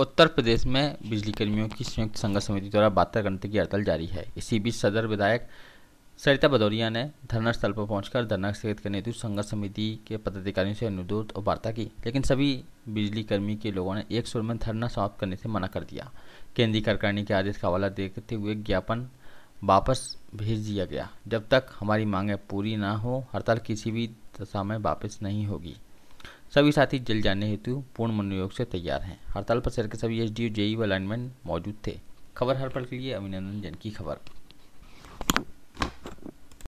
उत्तर प्रदेश में बिजली कर्मियों की संयुक्त संघ समिति द्वारा बहत्तर घंटे की हड़ताल जारी है इसी बीच सदर विधायक सरिता भदौरिया ने धरना स्थल पर पहुंचकर धरना स्थगित करने हेतु संघर्ष समिति के पदाधिकारियों से अनुरोध और वार्ता की लेकिन सभी बिजली कर्मी के लोगों ने एक सुर में धरना समाप्त करने से मना कर दिया केंद्रीय कार्यकारिणी के आदेश का हवाला देते हुए ज्ञापन वापस भेज दिया गया जब तक हमारी मांगें पूरी ना हो हड़ताल किसी भी दशा में वापस नहीं होगी सभी साथी जल जाने हेतु पूर्ण मनोयोग से तैयार हैं हड़ताल पर शहर के सभी एस डी ओ जेई व लाइनमैन मौजूद थे खबर हर पल के लिए अभिनंदन जन की खबर